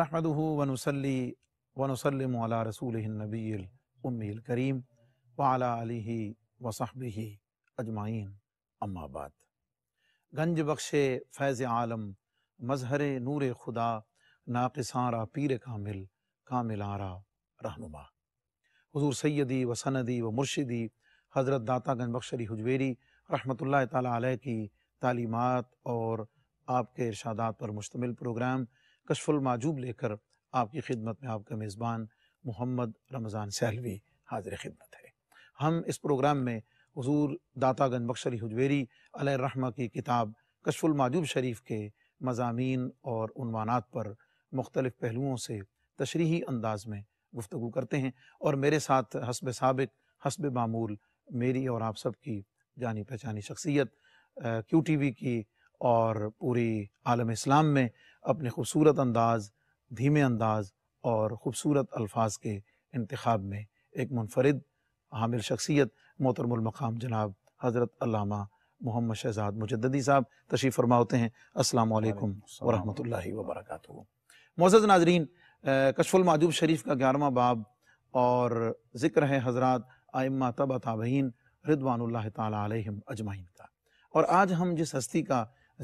नहमदह वनसली वनसलम रसूल नबील करीम वाली अजमाइन अम्माबाद गंज बख्शे फैज़ आलम मजहर नूर खुदा नाकसारा पीर कामिल कामिल आरा रहनुमा हजूर सैदी व सनदी व मुर्शिदी हज़रत दाता गंज बख्शरी हजवेरी रहमत ला की तालीमत और आपके इरशादात पर मुश्तमिल प्रोग्राम कशफुल माजूब लेकर आपकी खिदमत में आपका मेज़बान मोहम्मद रमज़ान सहलवी हाजिर खिदमत है हम इस प्रोग्राम में हजूर दाता गन बख्श अली हजवेरी रहमा की किताब कशफुल माजूब शरीफ के मजामी और उनवानात पर मुख्तलिफ़ पहलुओं से तशरीही अंदाज में गुफ्तु करते हैं और मेरे साथ हसब सबक हसब मामूल मेरी और आप सब की जानी पहचानी शख्सियत क्यू टी वी की और पूरी आलम इस्लाम में अपने खूबसूरत अंदाज धीमे अंदाज और ख़ूबसूरत अल्फाज के इंतखब में एक मुनफरद हामिल शख्सियत मोहतरमक़ाम जनाब हज़रत अलामा मोहम्मद शहजाद मुजद्दी साहब तशीफ़ फरमा होते हैं असलम वालेकुम वर्क वबरकatuह मोज़ नाजरीन कशफुल माजूब शरीफ का ग्यारहवा बाब और ज़िक्र है हज़रत आइम्मा तब ताबीन रिदवान तम अजमाइन का और आज हम जिस हस्ती का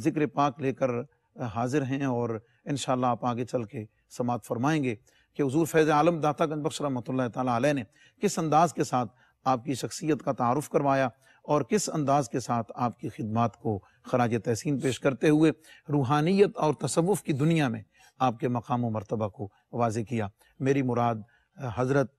ज़िक्र पाक लेकर हाजिर हैं और इन आप आगे चल के समात फरमाएंगे कि हजूर फैज़ आलम दाता गनबख्श रमत तल ने किस अंदाज के साथ आपकी शख्सियत का तारफ़ करवाया और किस अंदाज के साथ आपकी खिदमत को खराज तहसीन पेश करते हुए रूहानियत और तसवुफ़ की दुनिया में आपके मकाम व मरतबा को वाज किया मेरी मुराद हज़रत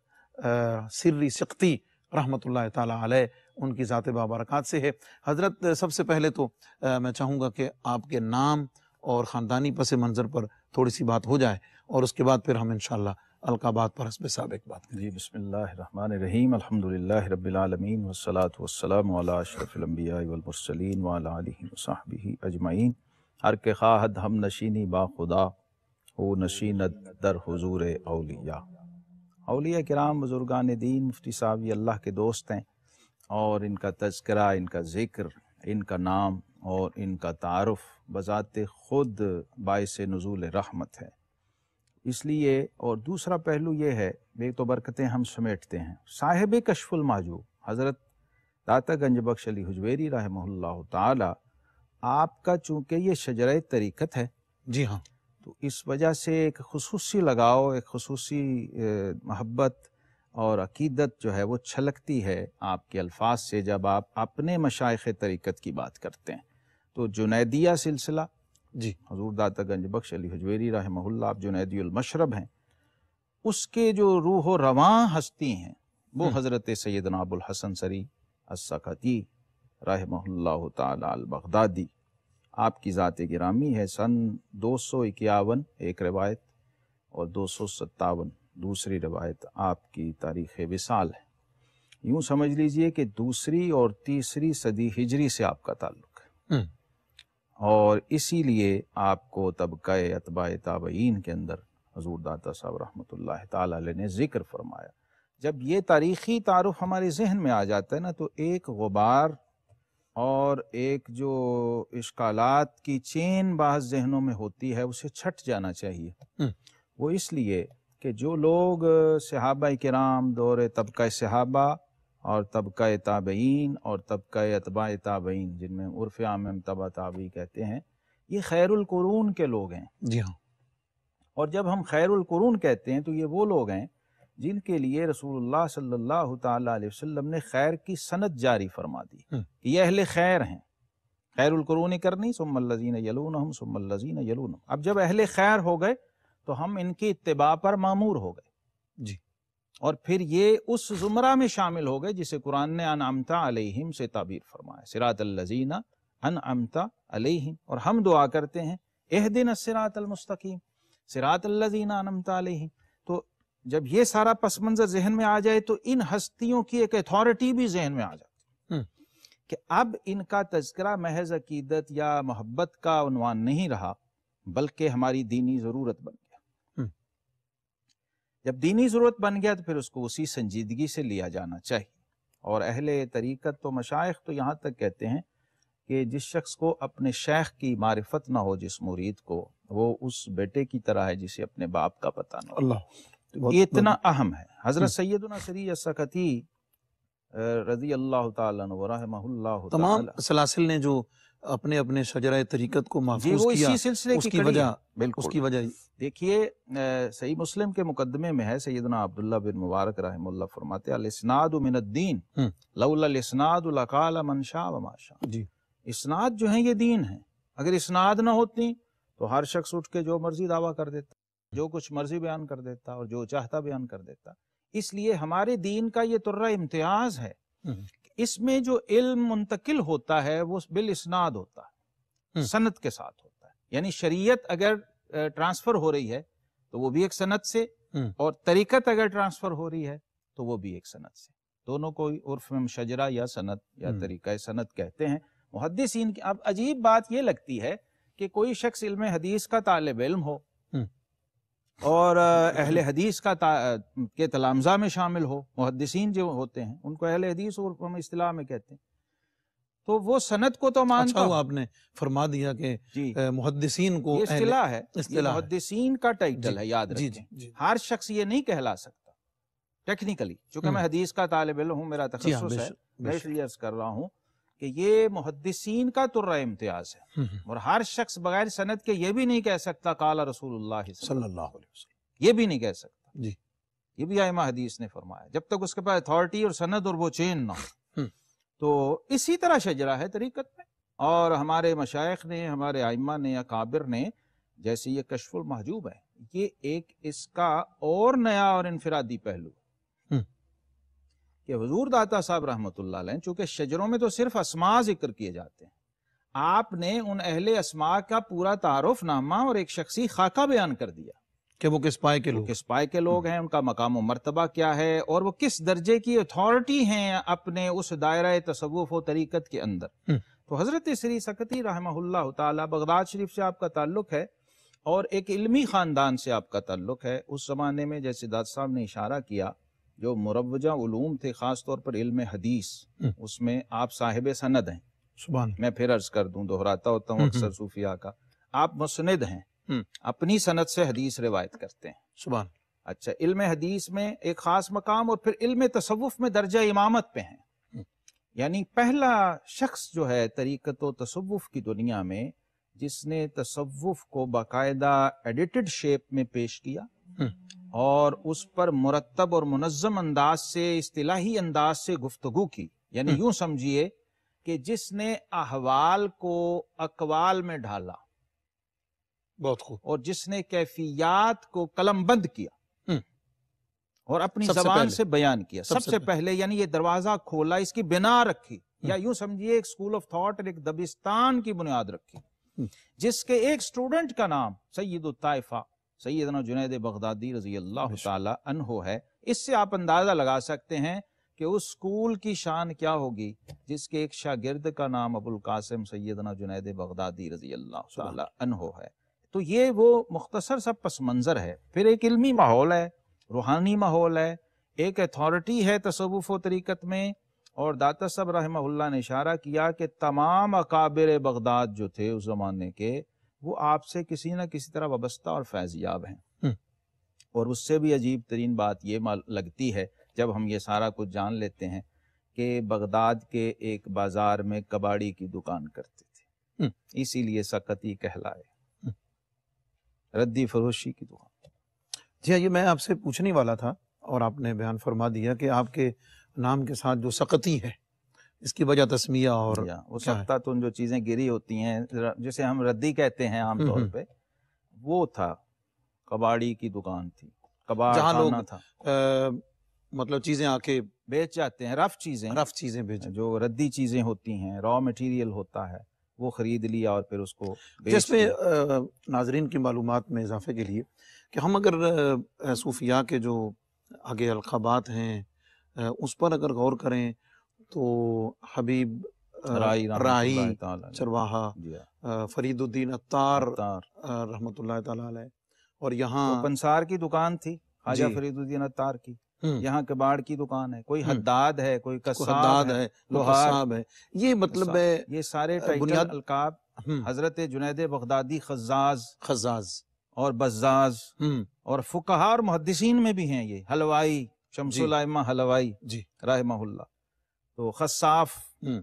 सिर्री सख्ती रहमत ताली उनकी ज़ात बाबरक़ात से है हज़रत सबसे पहले तो आ, मैं चाहूँगा कि आपके नाम और ख़ानदानी पस मंज़र पर थोड़ी सी बात हो जाए और उसके बाद फिर हम इन अलकाबाद पर हसब सबक बात करें जी बसमान रहीम अलहमदिल्ला रबालमीन वसलात वसलम वालबी अजमाइन हर के खाहद हम नशीनी बाखुदा हो नशीनत दर हजूर अलिया अलिया कराम बुजुर्गान दीन मुफ्ती साहब ये अल्लाह के दोस्त हैं और इनका तस्करा इनका ज़िक्र इनका नाम और इनका तारफ़ बज़ात ख़ुद बायस नज़ूल रहमत है इसलिए और दूसरा पहलू ये है बे तो बरकतें हम समेटते हैं साहिब कशफुल हज़रत दाता गंज बख्श अली हजवेरी रहमल्ला त आपका चूँकि ये शजर तरीक़त है जी हाँ तो इस वजह से एक खसूस लगाव एक खसूस महब्बत और अकीदत जो है वो छलकती है आपके अल्फाज से जब आप अपने मशाइ तरीक़त की बात करते हैं तो जुनैदिया सिलसिला जी हजूर दाता गंज बख्श अली हजवेरी रहमहुल्ला आप जुनैदीमशरब हैं उसके जो रूह रवा हस्ती हैं वो हम्म। हज़रत सैद नाबुल हसन सरी असकती रहमहुल्ला तबगदादी आपकी ज़ात गिरामी है सन दो सौ इक्यावन एक रवायत और दो सौ सत्तावन दूसरी रवायत आपकी तारीख विसाल है यूँ समझ लीजिए कि दूसरी और तीसरी सदी हिजरी से आपका ताल्लुक है हम्म। और इसी लिए आपको तबका अतबा ताबईन के अंदर हजूर दाता साहब रहमत ताला ने ज़िक्र फरमाया जब ये तारीख़ी तारफ़ हमारे जहन में आ जाता है ना तो एक गुबार और एक जो इश्कालात की चेन बाज जहनों में होती है उसे छट जाना चाहिए हम्म। वो इसलिए कि जो लोग सहाबा कराम दौरे तबका सहाबा और तबका ताबईन और तबका अतबा ताबईन जिनमें उर्फ आम तबा ताबी कहते हैं ये खैरकुरून के लोग हैं जी हाँ और जब हम खैरकुरून कहते हैं तो ये वो लोग हैं जिनके लिए रसूलुल्लाह सल्लल्लाहु अलैहि वसल्लम ने खैर की सनत जारी फरमा दी हम्म। ये अहल खैर हैं खैरकुरून करनी सुमल्लजीन यलून हम सुमल्लजीन यलून अब जब अहल खैर हो गए तो हम इनकी इतबा पर मामूर हो गए और फिर ये उस जुमरा में शामिल हो गए जिसे कुरान ने अन अमता अलहिम से ताबीर फरमाया सिरात लजीना अन अमता अलहिम और हम दुआ करते हैं एह दिन सिरात अलमस्तकीम सिरात लजीना अन अमता अलहिम तो जब ये सारा पस मंजर जहन में आ जाए तो इन हस्तियों की एक अथॉरिटी भी जहन में आ जाती है हम्म। कि अब इनका तस्करा महज अकीदत या मोहब्बत का उनवान नहीं रहा बल्कि हमारी दीनी ज़रूरत बन गई जब दीनी ज़रूरत बन गया तो फिर उसको उसी संजीदगी से लिया जाना चाहिए और अहले तरीक़त तो मशाइ तो यहाँ तक कहते हैं कि जिस शख्स को अपने शेख की मारिफत ना हो जिस मुरीद को वो उस बेटे की तरह है जिसे अपने बाप का पता ना हो तो ये इतना अहम है हज़रत हम्म। सैदना सरी सकती रजी अल्लाह तमाम सलासिल ने जो अपने अपने शजरा तरीकत को देखिए सही मुस्लिम के मुकदमे में है सैदना अब्दुल्ला बिन मुबारक रहमुल्ला फरमाते हम्म। जी इसनाद जो है ये दीन है अगर इसनाद ना होती तो हर शख्स उठ के जो मर्जी दावा कर देता जो कुछ मर्जी बयान कर देता और जो चाहता बयान कर देता इसलिए हमारे दीन का ये तुर्रा इम्तियाज है हम्म। इसमें जो इल्म मुंतकिल होता है वो बिल इसनाद होता है हम्म। सनत के साथ होता है यानी शरीयत अगर ट्रांसफर हो रही है तो वो भी एक सनत से हम्म। और तरीकत अगर ट्रांसफर हो रही है तो वो भी एक सनत से दोनों को उर्फ में शजरा या सनत या हम्म। तरीका सनत कहते हैं मुहदसिन की अब अजीब बात यह लगती है कि कोई शख्स इल्म हदीस का तालब इल्म हो और अहल हदीस का के तलामजा में शामिल हो मुहदसिन जो होते हैं उनको अहल हदीस और हम में कहते हैं तो वो सनत को तो मान अच्छा आपने फरमा दिया कि मुहदसिन को इस्लाह है मुहदसिन का टाइटल है याद जी, जी, जी, हर शख्स ये नहीं कहला सकता टेक्निकली चूंकि मैं हम्म। हदीस का तालब हूँ मेरा हाँ, तखस है मैं इसलिए कर रहा हूँ कि ये मुहदसिन का तुर्रा इम्तियाज है हम्म, हम्म। और हर शख्स बगैर सनत के ये भी नहीं कह सकता काला रसूल ये भी नहीं कह सकता जी ये भी आयमा हदीस ने फरमाया जब तक उसके पास अथॉरिटी और सनत और वो चेन ना हो हम्म। तो इसी तरह शजरा है तरीकत में और हमारे मशाइ ने हमारे आयमा ने या काबिर ने जैसे ये कशफुल महजूब है ये एक इसका और नया और इनफरादी पहलू है कि हजूर दाता साहब रहमत चूंकि शजरों में तो सिर्फ असमा जिक्र किए जाते हैं आपने उन अहले असमा का पूरा तारफ नामा और एक शख्सी खाका बयान कर दिया कि वो किस पाए के हम्म। लोग किस पाए के लोग हैं उनका मकाम मरतबा क्या है और वो किस दर्जे की अथॉरिटी हैं अपने उस दायरा तसवुफ व तरीकत के अंदर हम्म। तो हजरत श्री सकती रहमल्ला बगदाद शरीफ से आपका ताल्लुक है और एक इल्मी ख़ानदान से आपका ताल्लुक है उस जमाने में जैसे दाद साहब ने इशारा किया जो मुरवजा उलूम थे ख़ास तौर पर इल्म हदीस हम्म। उसमें आप साहिब सनद हैं मैं फिर अर्ज कर दूं दोहराता होता हूं हम्म, अक्सर हम्म। सूफिया का आप मुसनद हैं अपनी सनद से हदीस रिवायत करते हैं सुबह अच्छा इल्म हदीस में एक खास मकाम और फिर इल्म तसव्वुफ में दर्जा इमामत पे हैं यानी पहला शख्स जो है तरीकत तसव्वुफ की दुनिया में जिसने तसव्वुफ को बाकायदा एडिटेड शेप में पेश किया और उस पर मुरतब और मुनज़म अंदाज से इतलाही अंदाज से गुफ्तगु की यानी हम्म। यूं समझिए कि जिसने अहवाल को अकवाल में ढाला बहुत खूब और जिसने कैफियात को कलमबंद किया हम्म। और अपनी जबान से बयान किया सबसे, सबसे पहले, पहले यानी ये दरवाजा खोला इसकी बिना रखी या हम्म। यूं समझिए एक स्कूल ऑफ थॉट और एक दबिस्तान की बुनियाद रखी जिसके एक स्टूडेंट का नाम सैयद सैदन जुनेद बगदादी रजी अल्लाह तहो है इससे आप अंदाज़ा लगा सकते हैं कि उस स्कूल की शान क्या होगी जिसके एक शागिर्द का नाम अबुल कासिम सैदना जुनेद बगदादी रजी अल्लाह तहो है तो ये वो मुख्तसर सब पस मंज़र है फिर एक इलमी माहौल है रूहानी माहौल है एक अथॉरिटी है तसवुफ़ तरीक़त में और दाता सब रहमल्ला ने इशारा किया कि तमाम अकाबिर बगदाद जो थे उस ज़माने के वो आपसे किसी ना किसी तरह वाबस्ता और फैजियाब हैं हम्म। और उससे भी अजीब तरीन बात ये लगती है जब हम ये सारा कुछ जान लेते हैं कि बगदाद के एक बाजार में कबाड़ी की दुकान करते थे हम्म। इसीलिए सकती कहलाए हम्म। रद्दी फरोशी की दुकान जी हाँ, ये मैं आपसे पूछने वाला था और आपने बयान फरमा दिया कि आपके नाम के साथ जो सकती है इसकी वजह तस्मिया और वो सख्ता तो जो चीजें गिरी होती हैं जिसे हम रद्दी कहते हैं आमतौर हम्म, हम्म। पे वो था कबाड़ी की दुकान थी कबाड़ जहां लोग था आ, मतलब चीजें आके बेच जाते हैं रफ चीजें रफ चीजें बेच जो रद्दी चीजें होती हैं रॉ मटेरियल होता है वो खरीद लिया और फिर उसको जिसमें नाजरीन की मालूम में इजाफे के लिए कि हम अगर सूफिया के जो आगे अलकाबात हैं उस पर अगर गौर करें तो हबीब राही, राही चरवाहा हाँ। फरीदुद्दीन अतार रहमत और यहाँ तो पंसार की दुकान थी हाजा फरीदुद्दीन अतार की हम्म। यहाँ कबाड़ की दुकान है कोई हम्म। हद्दाद है कोई कसाब है लोहार है ये मतलब है ये सारे बुनियाद अलकाब हम्म। हजरत जुनेद बगदादी खजाज खजाज और बजाज और फुकहा और मुहदसिन में भी हैं ये हलवाई शमसुल्लामा हलवाई जी रहमहुल्ला तो खसाफ हम्म।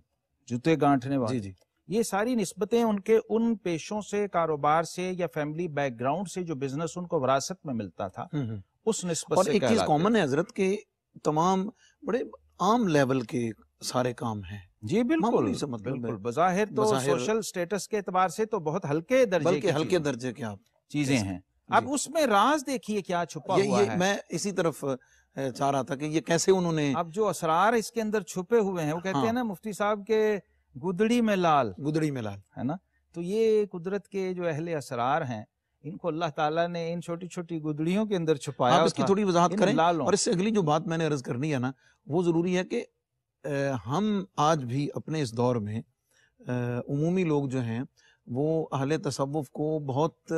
जूते गांठने वाले ये सारी नस्बतें उनके उन पेशों से कारोबार से या फैमिली बैकग्राउंड से जो बिजनेस उनको वरासत में मिलता था हम्म, हम्म। उस नस्बत और एक चीज कॉमन है हजरत के तमाम बड़े आम लेवल के सारे काम हैं जी बिल्कुल समझ मतलब बिल्कुल बजाहिर तो सोशल स्टेटस के एतबार से तो बहुत हल्के दर्जे के हल्के दर्जे के आप चीजें हैं अब उसमें राज देखिए क्या छुपा हुआ है मैं इसी तरफ चाह रहा था कि ये कैसे उन्होंने अब जो असरार इसके अंदर छुपे हुए हैं वो कहते हाँ। हैं ना मुफ्ती साहब के गुदड़ी में लाल गुदड़ी में लाल है ना तो ये कुदरत के जो अहले असरार हैं इनको अल्लाह ताला ने इन छोटी छोटी गुदड़ियों के अंदर छुपाया आप इसकी थोड़ी वजाहत करें और इससे अगली जो बात मैंने अर्ज करनी है ना वो जरूरी है कि हम आज भी अपने इस दौर में अमूमी लोग जो हैं वो अहले तसव्वुफ को बहुत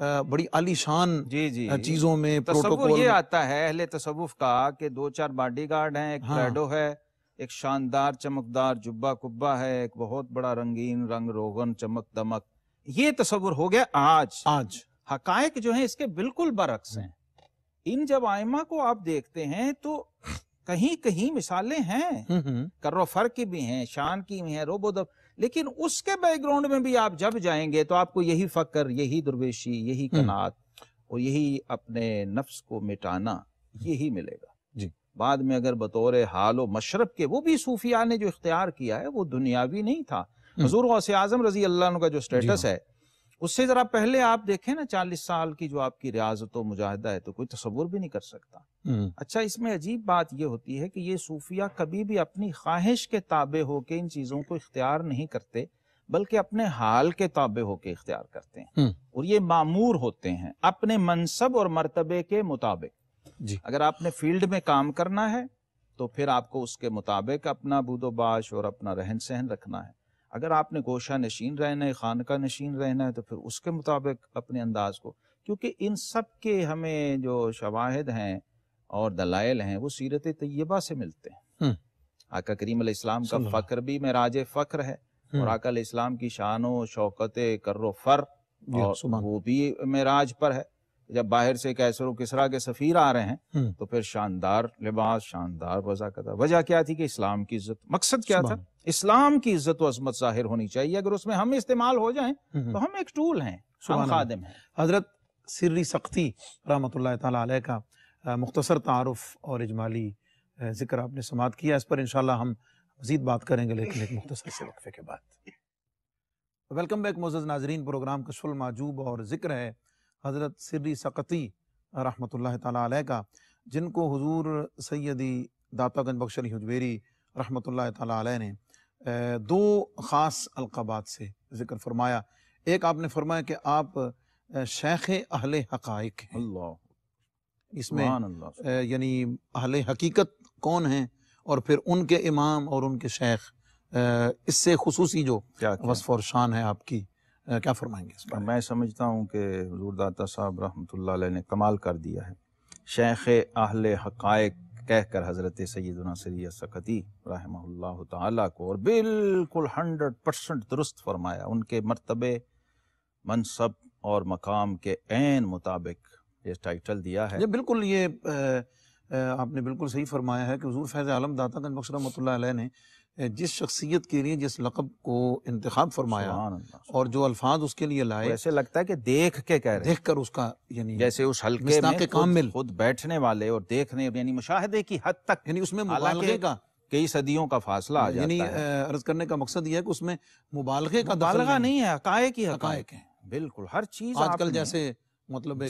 बड़ी आलीशान जी जी चीजों में प्रोटोकॉल ये आता है अहले तसव्वुफ का कि दो चार बॉडीगार्ड हैं एक हाँ। है एक शानदार चमकदार जुब्बा कुब्बा है एक बहुत बड़ा रंगीन रंग रोगन चमक दमक ये तस्वुर हो गया आज आज हकायक जो है इसके बिल्कुल बरक्स हैं इन जब आयमा को आप देखते हैं तो कहीं कहीं मिसालें हैं हम्म, हम्म। करो फर्क की भी हैं शान की भी हैं रोबोदब लेकिन उसके बैकग्राउंड में भी आप जब जाएंगे तो आपको यही फकर यही दुर्वेशी यही हम्म। कनात और यही अपने नफ्स को मिटाना यही मिलेगा जी बाद में अगर बतौर हाल मशरब के वो भी सूफिया ने जो इख्तियार किया है वो दुनियावी नहीं था हजूर हम्म। गौसे आजम रजी अल्लाह का जो स्टेटस हाँ। है उससे जरा पहले आप देखें ना चालीस साल की जो आपकी रियाजत मुजाहिदा है तो कोई तस्वुर भी नहीं कर सकता हम्म। अच्छा इसमें अजीब बात यह होती है कि ये सूफिया कभी भी अपनी ख्वाहिश के ताबे होके इन चीजों को इख्तियार नहीं करते बल्कि अपने हाल के ताबे होके इख्तियार करते हैं हम्म। और ये मामूर होते हैं अपने मनसब और मरतबे के मुताबिक जी अगर आपने फील्ड में काम करना है तो फिर आपको उसके मुताबिक अपना बूदोबाश और अपना रहन सहन रखना है अगर आपने गोशा नशीन रहना है खानका नशीन रहना है तो फिर उसके मुताबिक अपने अंदाज को क्योंकि इन सब के हमें जो शवाहद हैं और दलाइल हैं वो सीरत तय्यबा से मिलते हैं हम्म। आका करीम इस्लाम का फ़ख्र भी मेराज फ़ख्र है हम्म। और आका इस्लाम की शान शौकत करो फर और वो भी मेराज पर है जब बाहर से कैसर किसरा के सफ़ीर आ रहे हैं हम्म। तो फिर शानदार लिबास शानदार वजह का था वजह क्या थी कि इस्लाम की इज्जत मकसद क्या था इस्लाम की इज्जत वजमत जाहिर होनी चाहिए अगर उसमें हम इस्तेमाल हो जाएं हम्म। तो हम एक टूल हैं हम हैं हजरत सिर्री सख्ती रहमत ला का मुख्तसर तारफ़ और इजमाली जिक्र आपने समात किया इस पर इन हम मजीद बात करेंगे लेकिन एक मुख्तर से वक्फे के बाद वेलकम बैक मोज़ नाजरीन प्रोग्राम का माजूब और जिक्र है हज़रत सिर सकती रहमत ला का जिनको हुजूर सैदी दातागंज बख्शरी हजवेरी रहमत ला ने दो ख़ास अलकबात से ज़िक्र फरमाया एक आपने फरमाया कि आप शेख अहल हक इसमें यानी अहल हकीकत कौन है और फिर उनके इमाम और उनके शेख इससे खसूसी जो वसफ़ और शान है आपकी क्या फरमाएंगे इस मैं समझता हूँ कि हजूर दाता साहब रहमतुल्लाह ने कमाल कर दिया है शेख आहल हक़ाइक कहकर हज़रत सैदना सरिया सकती रहमल्ला ताली को और बिल्कुल हंड्रेड परसेंट दुरुस्त फरमाया उनके मरतबे मनसब और मकाम के एन मुताबिक ये टाइटल दिया है ये बिल्कुल ये आ, आ, आपने बिल्कुल सही फरमाया है कि हजूर फैज़ आलम दाता गंज बख्श रहमत ने जिस शख्सियत के लिए जिस लकब को इंतखब फरमाया और जो अल्फाज उसके लिए लाए ऐसे लगता है कि देख के कह रहे देख कर उसका यानी जैसे उस हल्के में काम मिल खुद बैठने वाले और देखने यानी मुशाहदे की हद तक यानी उसमें का कई सदियों का फासला आ जाता है अर्ज करने का मकसद यह है कि उसमें मुबालगे का दालगा नहीं है हकायक ही हकायक है बिल्कुल हर चीज आजकल जैसे मतलब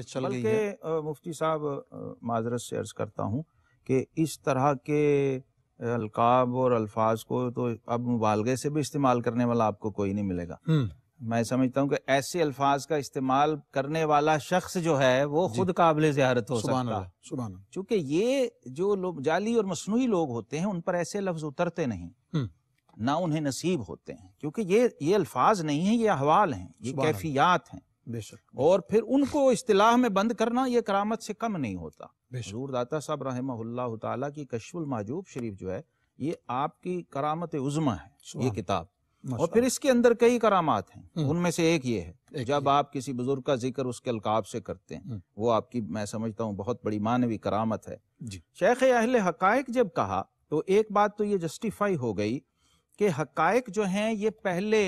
चल गई है मुफ्ती साहब माजरत से अर्ज करता हूँ कि इस तरह के अलकाब और अल्फाज को तो अब मुबालगे से भी इस्तेमाल करने वाला आपको कोई नहीं मिलेगा हम्म। मैं समझता हूँ कि ऐसे अल्फाज का इस्तेमाल करने वाला शख्स जो है वो खुद काबिल जहारत हो सकता है चूंकि ये जो लोग जाली और मसनू लोग होते हैं उन पर ऐसे लफ्ज उतरते नहीं हम्म। ना उन्हें नसीब होते हैं क्योंकि ये ये अल्फाज नहीं है ये अहवाल हैं ये कैफियात हैं बेशक और फिर उनको इस्तेलाह में बंद करना ये करामत से कम नहीं होता हजूर दाता साहब रहमल्ला ताला की कशफुल माजूब शरीफ जो है ये आपकी करामत उजमा है ये किताब और फिर इसके अंदर कई करामात हैं हम्म। उनमें से एक ये है जब आप किसी बुजुर्ग का जिक्र उसके अलकाब से करते हैं हम्म। वो आपकी मैं समझता हूँ बहुत बड़ी मानवी करामत है शेख अहल हकायक जब कहा तो एक बात तो ये जस्टिफाई हो गई कि हकायक जो हैं ये पहले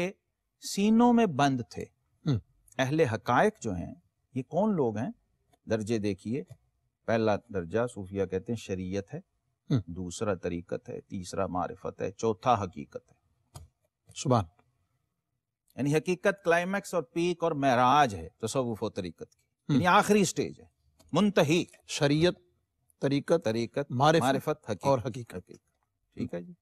सीनों में बंद थे हम्म। अहले हकायक जो हैं ये कौन लोग हैं दर्जे देखिए पहला दर्जा सूफिया कहते हैं शरीयत है हम्म। दूसरा तरीकत है तीसरा मारिफत है चौथा हकीकत है सुबह यानी हकीकत क्लाइमैक्स और पीक और महराज है तसवुफ तरीकत की हम्म। यानी आखिरी स्टेज है मुंतही शरीयत तरीकत तरीकत मारिफत, मारिफत हकीकत, और हकीकत ठीक हम्म। है जी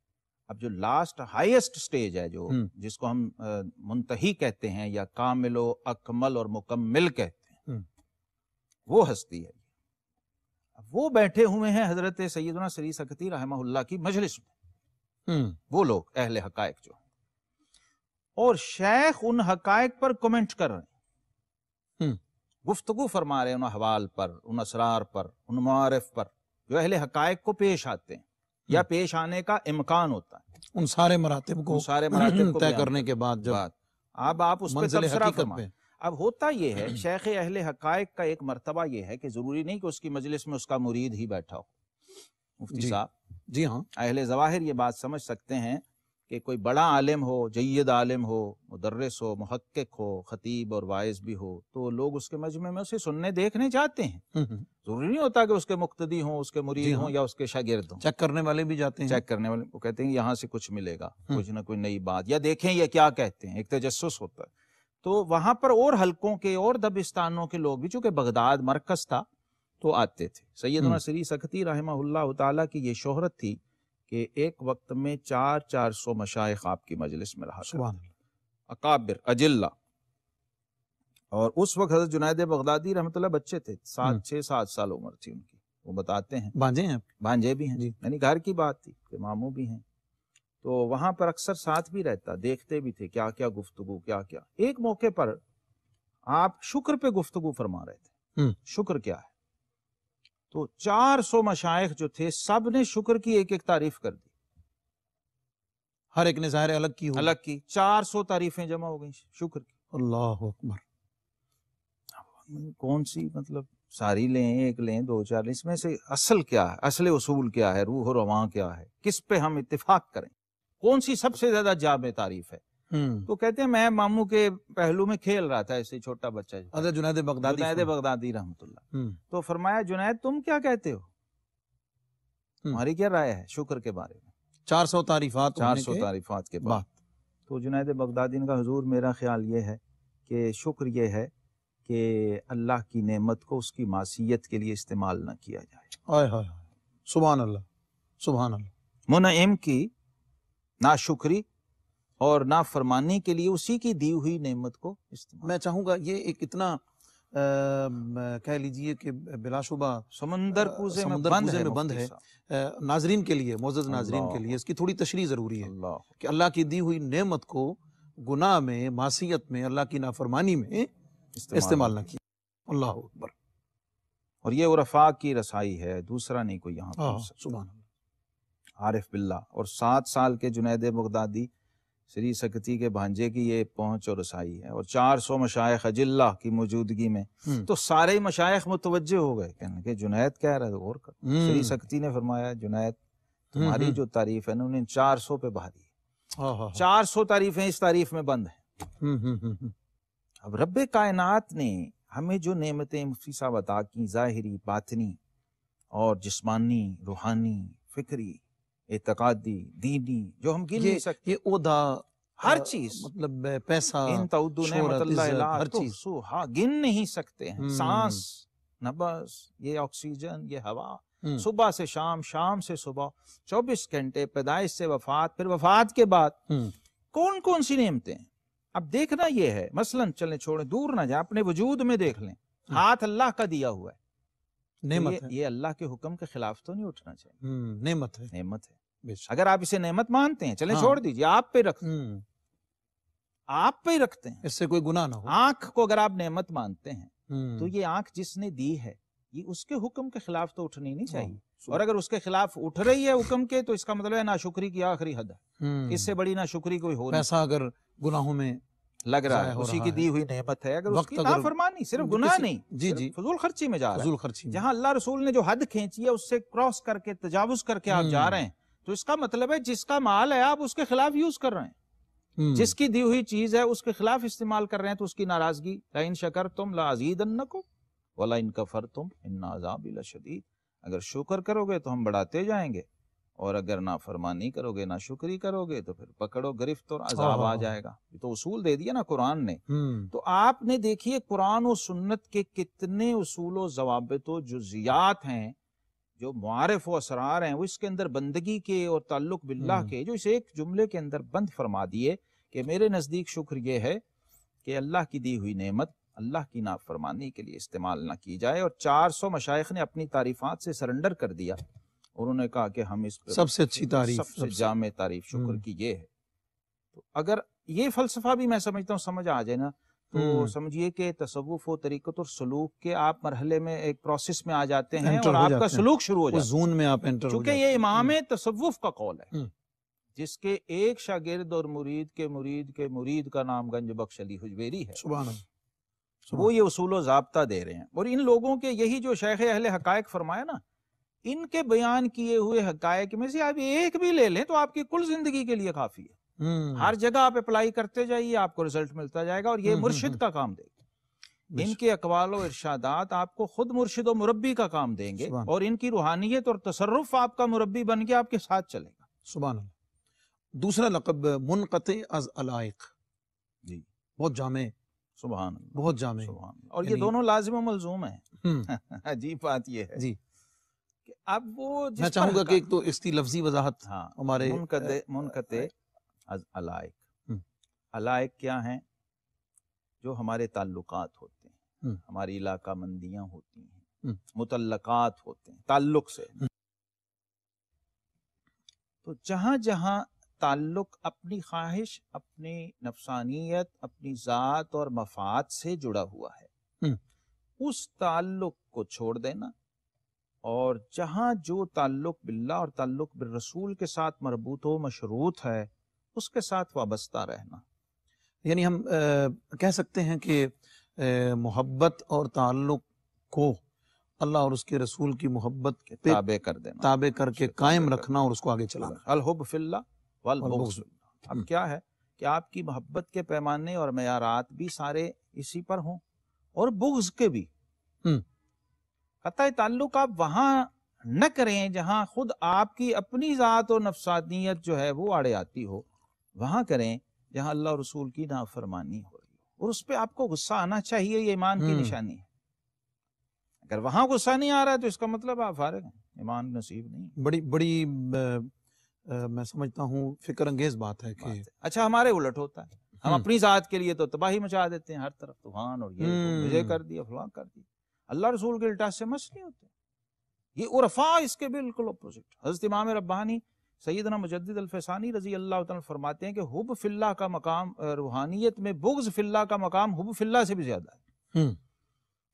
अब जो लास्ट हाईएस्ट स्टेज है जो जिसको हम आ, मुंतही कहते हैं या कामिलो अकमल और मुकम्मिल कहते हैं वो हस्ती है वो बैठे हुए हैं हजरत सैदना सरी सकती रहमल्ला की मजलिस में हम्म। वो लोग अहले हकायक जो और शेख उन हकायक पर कमेंट कर रहे हैं हम्म। गुफ्तगु फरमा रहे हैं उन हवाल पर उन असरार पर उन मारफ पर जो अहले हकायक को पेश आते हैं या हम्म। पेश आने का इम्कान होता है उन सारे मरातब को सारे मरातब को तय करने के बाद जब आप आप उस पर अब होता यह है शेख अहल हक का एक मरतबा यह है कि जरूरी नहीं कि उसकी मजलिस में उसका मुरीद ही बैठा हो मुफ्ती साहब जी हाँ अहल जवाहिर ये बात समझ सकते हैं कि कोई बड़ा आलिम हो जयद आलिम हो मुदर्रस हो महक्क हो खतीब और वायस भी हो तो लोग उसके मजमे में उसे सुनने देखने जाते हैं हम्म, हम्म। जरूरी नहीं होता कि उसके मुख्तदी हो उसके मुरीद हों हाँ। या उसके शागिर्द हो चेक करने वाले भी जाते हैं चेक करने वाले वो कहते हैं यहाँ से कुछ मिलेगा हम्म। कुछ ना कोई नई बात या देखें ये क्या कहते हैं एक तजस्स होता है तो वहां पर और हलकों के और दबिस्तानों के लोग भी चूंकि बगदाद मरकज था तो आते थे सैदना श्री हम्म। सखती रहमा की ये शोहरत थी कि एक वक्त में चार चार सौ मशाइ आपकी मजलिस में रहा अकाबिर अजिल्ला और उस वक्त हजरत जुनायद बगदादी रहमत बच्चे थे सात हम्म। छः सात साल उम्र थी उनकी वो बताते हैं भांजे हैं भांजे भी हैं यानी घर की बात थी कि मामू भी हैं तो वहां पर अक्सर साथ भी रहता देखते भी थे क्या क्या गुफ्तगु क्या क्या एक मौके पर आप शुक्र पे गुफ्तगु फरमा रहे थे हम्म। शुक्र क्या है तो 400 सौ मशाइ जो थे सब ने शुक्र की एक एक तारीफ कर दी हर एक ने जाहिर अलग की अलग की 400 तारीफें जमा हो गई शुक्र की अल्लाह अकबर कौन सी मतलब सारी लें एक लें दो चार इसमें से असल क्या है असल उसूल क्या है रूह रवा क्या है किस पे हम इतफाक करें कौन सी सबसे ज्यादा जाब तारीफ है हम्म। तो कहते हैं मैं मामू के पहलू में खेल रहा था ऐसे छोटा बच्चा अच्छा जुनैद बगदादी जुनैद बगदादी रहमतुल्ला हम्म। तो फरमाया जुनैद तुम क्या कहते हो हम्म। तुम्हारी क्या राय है शुक्र के बारे में चार सौ तारीफात चार सौ तारीफात के बाद तो जुनैद बगदादी का हजूर मेरा ख्याल ये है कि शुक्र ये है कि अल्लाह की नेमत को उसकी मासीत के लिए इस्तेमाल ना किया जाए सुबह अल्लाह सुबहान अल्लाह मुनम की ना शुक्री और ना फरमानी के लिए उसी की दी हुई नेमत को मैं चाहूँगा ये एक इतना आ, कह लीजिए कि बिलाशुबा समंदर कूजे बंद है, नाजरीन के लिए मोजद नाजरीन के लिए इसकी थोड़ी तशरी ज़रूरी है कि अल्लाह की दी हुई नेमत को गुनाह में मासीत में अल्लाह की नाफरमानी में इस्तेमाल ना किया अल्लाह अकबर और ये उरफा की रसाई है दूसरा नहीं कोई यहाँ हाँ, सुबह आरिफ बिल्ला और सात साल के जुनेद मुगदादी श्री सकती के भांजे की ये पहुंच और रसाई है और चार सौ मशाइ अजिल्ला की मौजूदगी में हम्म। तो सारे ही मशाइ मुतवजह हो गए कहने के जुनैद कह रहे गौर कर हम्म। श्री सकती ने फरमाया जुनैद तुम्हारी जो तारीफ है ना उन्हें चार सौ पे बहा दी हाँ, हाँ, हाँ। चार सौ तारीफें इस तारीफ में बंद है अब रब कायनात ने हमें जो नेमतें मुफ्ती साहब अता की ज़ाहरी बातनी और जिसमानी रूहानी फिक्री एतकादी दीनी जो हम गिन मतलब, तो हाँ, सकते हैं हम्म। सांस नबस ये ऑक्सीजन ये हवा हम्म। सुबह से शाम शाम से सुबह चौबीस घंटे पैदाइश से वफात फिर वफात के बाद हम्म। कौन कौन सी नियमतें अब देखना यह है मसलन चले छोड़े दूर ना जाए अपने वजूद में देख लें हाथ अल्लाह का दिया हुआ है तो नेमत ये, ये अल्लाह के हुक्म के खिलाफ तो नहीं उठना चाहिए नेमत है नेमत है अगर आप इसे नेमत मानते हैं चले हाँ। छोड़ दीजिए आप पे रख हम्म। आप पे रखते हैं इससे कोई गुना ना हो आंख को अगर आप नेमत मानते हैं हम्म। तो ये आंख जिसने दी है ये उसके हुक्म के खिलाफ तो उठनी नहीं चाहिए और अगर उसके खिलाफ उठ रही है हुक्म के तो इसका मतलब है शुक्री की आखिरी हद है हम्म। इससे बड़ी ना शुक्री कोई हो ऐसा अगर गुनाहों में लग रहा है उसी की दी हुई नेमत है अगर उसकी नाफरमानी सिर्फ गुनाह नहीं जी जी फजूल खर्ची में जा रहा है खर्ची जहां अल्लाह रसूल ने जो हद खींची है उससे क्रॉस करके तजावुज करके आप जा रहे हैं तो इसका मतलब है जिसका माल है आप उसके खिलाफ यूज कर रहे हैं हम्म। जिसकी दी हुई चीज है उसके खिलाफ इस्तेमाल कर रहे हैं तो उसकी नाराजगी लाइन शकर तुम लाजीद को वाला इनका फर तुम इन अगर शुक्र करोगे तो हम बढ़ाते जाएंगे और अगर ना फरमानी करोगे ना शुक्री करोगे तो फिर पकड़ो गिरफ्त और अजाब हाँ, आ हाँ, हाँ। जाएगा ये तो उसूल दे दिया ना कुरान ने हम्म। तो आपने देखिए कुरान और सुन्नत के कितने उसूल जवाबत तो जुजियात हैं जो मुआरफ व असरार हैं वो इसके अंदर बंदगी के और ताल्लुक बिल्ला हम्म। के जो इस एक जुमले के अंदर बंद फरमा दिए कि मेरे नज़दीक शुक्र ये है कि अल्लाह की दी हुई नेमत अल्लाह की नाफरमानी के लिए इस्तेमाल ना की जाए और चार सौ मशाइख ने अपनी तारीफात से सरेंडर कर दिया उन्होंने कहा कि हम इस सबसे अच्छी तारीफ सबसे, सबसे जाम तारीफ शुक्र हम्म। की ये है तो अगर ये फलसफा भी मैं समझता हूँ समझ आ जाए ना तो हम्म। समझिए कि तसवुफ व तरीकत और सलूक के आप मरहले में एक प्रोसेस में आ जाते हैं और आपका सलूक शुरू हो जाता है जून में आप एंटर क्योंकि ये इमाम हम्म। तसवुफ का कौल है हम्म। जिसके एक शागिर्द और मुरीद के मुरीद के मुरीद का नाम गंज बख्श अली हुजवेरी है वो ये उसूल जबता दे रहे हैं और इन लोगों के यही जो शेख अहल हकायक फरमाया ना इनके बयान किए हुए हकायक में से आप एक भी ले लें तो आपकी कुल जिंदगी के लिए काफी है हम्म। हर जगह आप अप्लाई करते जाइए आपको रिजल्ट मिलता जाएगा और ये हम्म, मुर्शिद हम्म, का काम देगी इनके अकवाल और इर्शादात आपको खुद मुर्शिद और मुरबी का काम देंगे और इनकी रूहानियत और तसरफ आपका मुरबी बन के आपके साथ चलेगा सुबह दूसरा लकब मुनकत अज बहुत जामे सुबह बहुत जामे और ये दोनों लाजिम मलजूम है अजीब बात यह है जी अब वो मैं चाहूंगा कि एक तो इसकी लफ्जी वजाहत हाँ हमारे मुनकते मुनकते अज अलाइक अलाइक क्या है जो हमारे ताल्लुक होते हैं hmm. हमारी इलाका मंदियां होती हैं hmm. मुतलकात होते हैं ताल्लुक से hmm. तो जहां जहां ताल्लुक अपनी ख्वाहिश अपनी नफसानियत अपनी ज़ात और मफाद से जुड़ा हुआ है उस ताल्लुक को छोड़ देना और जहां जो ताल्लुक बिल्ला और ताल्लुक बिल रसूल के साथ मरबूत व मशरूत है उसके साथ वाबस्ता रहना यानी हम आ, कह सकते हैं कि मोहब्बत और ताल्लुक को अल्लाह और उसके रसूल की मोहब्बत के ताबे कर देना ताबे करके कायम रखना और उसको आगे चलाना अलहुब फिल्ला वल अब क्या है कि आपकी मोहब्बत के पैमाने और मैारात भी सारे इसी पर हों और बुग्ज के भी हम्म। कतः ताल्लुक आप वहां न करें जहां खुद आपकी अपनी जात और नफसानियत जो है वो आड़े आती हो वहां करें जहां अल्लाह रसूल की नाफरमानी हो रही हो और उस पर आपको गुस्सा आना चाहिए ये ईमान की हम्म। निशानी है अगर वहां गुस्सा नहीं आ रहा तो इसका मतलब आप फारग हैं ईमान नसीब नहीं बड़ी बड़ी आ, मैं समझता हूँ फिक्र अंगेज बात है कि अच्छा हमारे उलट होता है हम हम्म। अपनी जात के लिए तो तबाही मचा देते हैं हर तरफ तूफान और ये हम्म। मुझे कर दिया फलां कर दिया अल्लाह रसूल के उल्टा से मस्त नहीं होते ये उर्फा इसके बिल्कुल अपोजिट हजरत इमाम रब्बानी सैदना मुजद अलफसानी रजी अल्लाह तन फरमाते हैं कि हुब फिल्ला का मकाम रूहानियत में बुग्ज फिल्ला का मकाम हुब फिल्ला से भी ज्यादा है हम्म।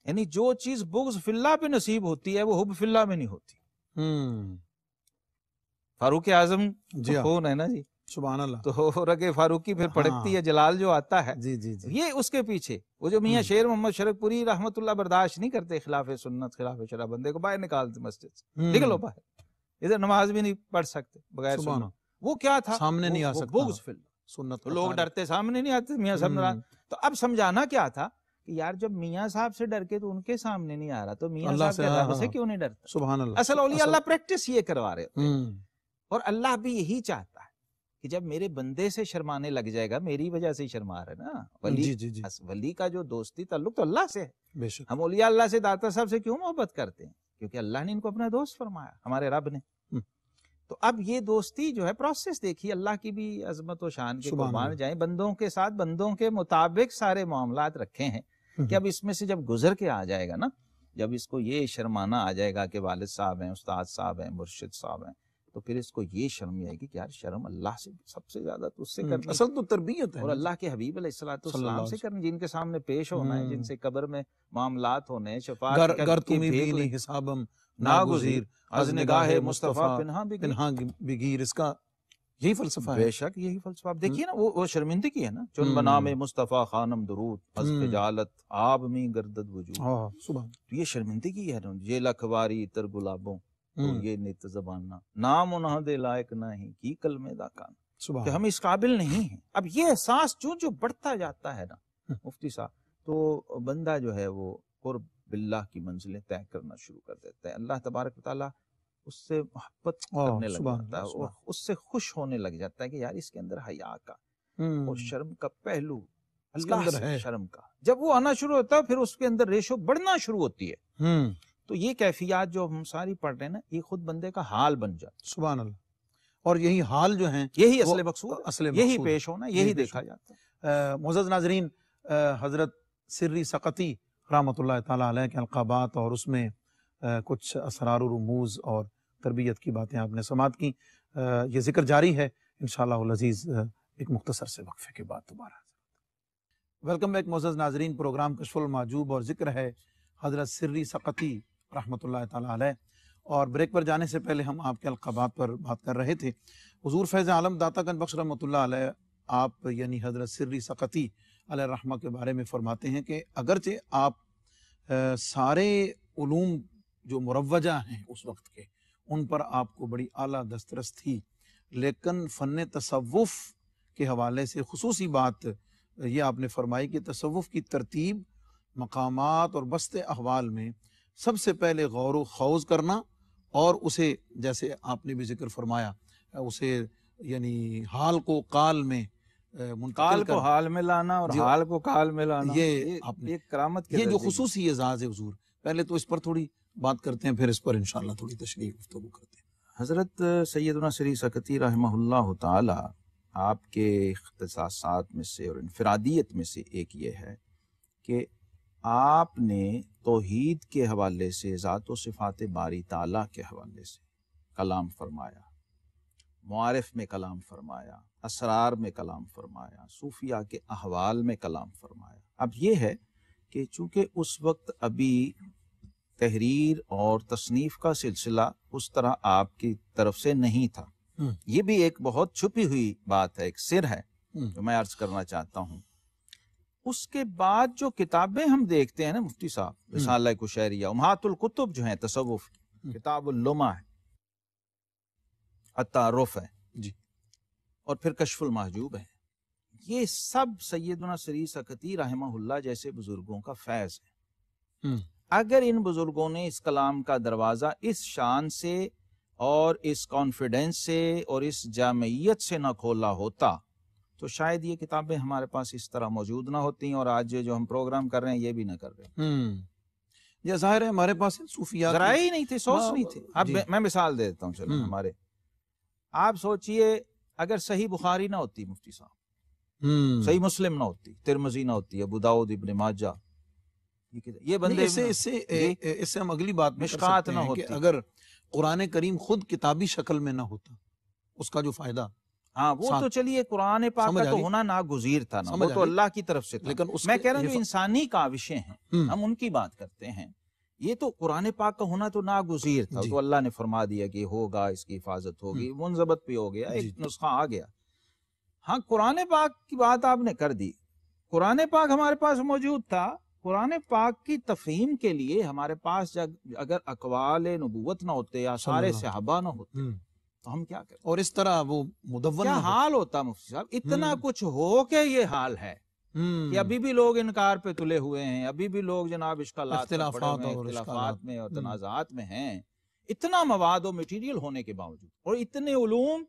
यानी जो चीज बुग्ज फिल्ला पे नसीब होती है वो हुब फिल्ला में नहीं होती हम्म। फारूक आजम जी हो हाँ। है ना जी सुबह तो रगे फारूकी फिर भड़कती हाँ। है जलाल जो आता है जी जी जी ये उसके पीछे वो जो मियाँ हम्म। शेर मोहम्मद शरकपुरी रहमतुल्ला बर्दाश्त नहीं करते खिलाफ सुन्नत खिलाफ शराब बंदे को बाहर निकालते मस्जिद निकलो बाहर इधर नमाज भी नहीं पढ़ सकते बगैर सुनो वो क्या था सामने नहीं आ सकते बुग्स लोग डरते सामने नहीं आते मियाँ साहब हम्म। तो अब समझाना क्या था कि यार जब मियाँ साहब से डर के तो उनके सामने नहीं आ रहा तो मियाँ साहब से हाँ, हाँ। क्यों नहीं डरता सुबह असल ओलिया अल्लाह प्रैक्टिस ये करवा रहे हम्म। और अल्लाह भी यही चाहता है कि जब मेरे बंदे से शर्माने लग जाएगा मेरी वजह से ही शर्मा रहे ना वली जी, जी, जी। वली का जो दोस्ती ताल्लुक तो अल्लाह से है हम ओलिया अल्लाह से दाता साहब से क्यों मोहब्बत करते हैं क्योंकि अल्लाह ने इनको अपना दोस्त फरमाया हमारे रब ने हम्म। तो अब ये दोस्ती जो है प्रोसेस देखिए अल्लाह की भी अजमत व शान के कुर्बान जाए बंदों के साथ बंदों के मुताबिक सारे मामला रखे हैं कि हम्म। अब इसमें से जब गुजर के आ जाएगा ना जब इसको ये शर्माना आ जाएगा कि वालिद साहब हैं उस्ताद साहब हैं मुर्शिद साहब हैं तो फिर इसको ये शर्म आएगी कि यार शर्म अल्लाह से सबसे ज्यादा तो उससे हम्म, करनी असल तो तरबियत है और अल्लाह के हबीब सलाम से करनी जिनके सामने पेश होना है हम्म। जिनसे कब्र में मामलात होने शफात नागुजीर अजनगाह बिगीर इसका यही फलसफा है बेशक यही फलसफा आप देखिए हम्म। ना वो वो शर्मिंदगी है ना चुन बना में मुस्तफ़ा खानम दरूद हजालत आब में गर्दत वजूद सुबह तो ये शर्मिंदगी है ना ये लखवारी तर गुलाबों ਤੋਰੀਏ ਨਿਤ ਜ਼ਬਾਨਾ ਨਾਮ ਉਹਨਾਂ लायक ना ही ਕੀ ਕਲਮੇ ਦਾ ਕਾਨ ਕਿ हम इस काबिल नहीं है अब ये एहसास जो जो बढ़ता जाता है ना हम्म। मुफ्ती साहब तो बंदा जो है वो कुर्ब बिल्ला की मंजिलें तय करना शुरू कर देता है अल्लाह तबारक ताला उससे मोहब्बत करने लग जाता है और उससे खुश होने लग जाता है कि यार इसके अंदर हया का हम्म। और शर्म का पहलू अल्लाह शर्म का जब वो आना शुरू होता है फिर उसके अंदर रेशो बढ़ना शुरू होती है हम्म। तो ये कैफियात जो हम सारी पढ़ रहे हैं ना ये खुद बंदे का हाल बन जाता सुबह और यही हाल जो है यही असले मकसूद असले यही पेश होना यही, देखा जाता है नाजरीन हजरत सिर्री सकती रामत के अलकाबात और उसमें कुछ असरारमूज और तरबियत की बातें आपने समात की ये जिक्र जारी है इन शजीज एक मुख्तसर से वक्फे के बाद दोबारा वेलकम बैक मोजज नाजरीन प्रोग्राम कशफुल माजूब और जिक्र है हजरत सिर्री सकती रहमत ताला और ब्रेक पर जाने से पहले हम आपके अलकबात पर बात कर रहे थे हजूर फैज़ आलम दाता गन बख्श रहमत आप यानी हज़रत सर्री सकती रहमा के बारे में फ़रमाते हैं कि अगरचे आप आ, सारे ूम जो मुरवजा हैं उस वक्त के उन पर आपको बड़ी आला दस्तरस थी लेकिन फ़न तसवुफ़ के हवाले से खसूस बात यह आपने फरमाई कि तसवुफ़ की तरतीब मकाम और बस्त अहवाल में सबसे पहले गौर खौज करना और उसे जैसे आपने भी जिक्र फरमाया उसे यानी हाल को काल में काल को हाल में लाना और हाल को काल में लाना ये, आपने एक करामत ये जो खसूसी एजाज है हजूर पहले तो इस पर थोड़ी बात करते हैं फिर इस पर इंशाल्लाह थोड़ी तशरी गुफ्तु करते हैं हज़रत सैदना सरी सकती रहमल्ला आपके अख्तसात में से और इनफरादियत में से एक ये है कि आपने तोहीद के हवाले से ज़ात सिफ़ात बारी ताला के हवाले से कलाम फरमाया मुआरफ में कलाम फरमाया असरार में कलाम फरमाया सूफिया के अहवाल में कलाम फरमाया अब यह है कि चूंकि उस वक्त अभी तहरीर और तसनीफ़ का सिलसिला उस तरह आपकी तरफ से नहीं था हम्म। ये भी एक बहुत छुपी हुई बात है एक सिर है हम्म। जो मैं अर्ज करना चाहता हूँ उसके बाद जो किताबें हम देखते हैं ना मुफ्ती साहब हम्म। कुशहरिया उमहातुल कुतुब जो हम्म। है तसवुफ किताबुल्लुमा है अतारुफ है जी और फिर कशफुल महजूब है ये सब सैदना सरी सकती रहमहुल्ला जैसे बुजुर्गों का फैज है हम्म। अगर इन बुजुर्गों ने इस कलाम का दरवाजा इस शान से और इस कॉन्फिडेंस से और इस जामयत से ना खोला होता तो शायद ये किताबें हमारे पास इस तरह मौजूद ना होती और आज जो हम प्रोग्राम कर रहे हैं ये भी ना कर रहे हम्म। जाहिर है हमारे पास सूफिया जरा ही नहीं थे सोच हाँ, नहीं थे हाँ, अब मैं मिसाल दे देता हूँ चलो हम्म। हमारे आप सोचिए अगर सही बुखारी ना होती मुफ्ती साहब हम्म। सही मुस्लिम ना होती तिरमजी ना होती अबू दाऊद इब्न माजा ये बंदे इससे इससे इससे हम अगली बात में ना होती अगर कुरान करीम खुद किताबी शक्ल में ना होता उसका जो फायदा हाँ वो तो चलिए कुरान पाक का तो होना नागुजीर था ना वो तो अल्लाह की तरफ से था लेकिन मैं कह रहा हूँ जो इंसानी काविशें हैं हम्म। हम उनकी बात करते हैं ये तो कुरान पाक का होना तो नागुजीर था तो अल्लाह ने फरमा दिया कि होगा इसकी हिफाजत होगी हम्म। मुनजबत पे हो गया एक नुस्खा आ गया हाँ कुरान पाक की बात आपने कर दी कुरान पाक हमारे पास मौजूद था कुरान पाक की तफहीम के लिए हमारे पास अगर अकवाल नबूवत ना होते या सारे सहाबा ना होते हम्म। तो हम क्या करें और इस तरह वो मुदवन हाल होता मुफ्ती साहब इतना हम्म। कुछ हो के ये हाल है हम्म। कि अभी भी लोग इनकार पे तुले हुए हैं अभी भी लोग जनाब इख्तलाफात में और हम्म। तनाजात में हैं इतना मवाद और मटीरियल होने के बावजूद और इतने उलूम